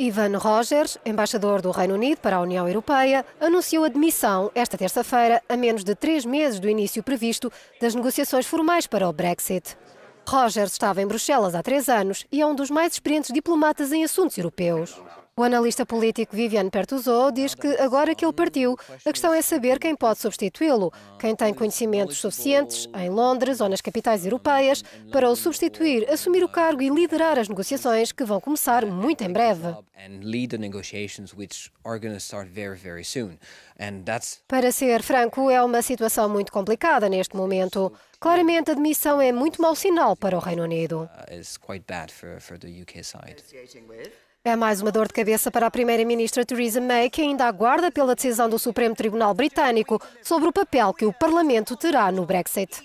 Ivan Rogers, embaixador do Reino Unido para a União Europeia, anunciou a demissão esta terça-feira, a menos de três meses do início previsto das negociações formais para o Brexit. Rogers estava em Bruxelas há três anos e é um dos mais experientes diplomatas em assuntos europeus. O analista político Viviane Pertuzou diz que agora que ele partiu, a questão é saber quem pode substituí-lo, quem tem conhecimentos suficientes em Londres ou nas capitais europeias para o substituir, assumir o cargo e liderar as negociações que vão começar muito em breve. Para ser franco, é uma situação muito complicada neste momento. Claramente, a demissão é muito mau sinal para o Reino Unido. Uh, é mais uma dor de cabeça para a Primeira-Ministra Theresa May, que ainda aguarda pela decisão do Supremo Tribunal Britânico sobre o papel que o Parlamento terá no Brexit.